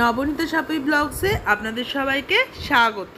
নবনীতা সাপই ব্লগসে আপনাদের সবাইকে স্বাগত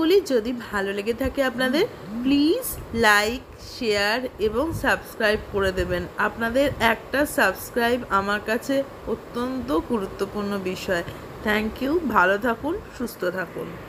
গুলি যদি ভালো লেগে থাকে আপনাদের প্লিজ লাইক শেয়ার এবং সাবস্ক্রাইব করে দেবেন আপনাদের একটা সাবস্ক্রাইব আমার কাছে অত্যন্ত গুরুত্বপূর্ণ বিষয় থ্যাংক ইউ ভালো থাকুন সুস্থ থাকুন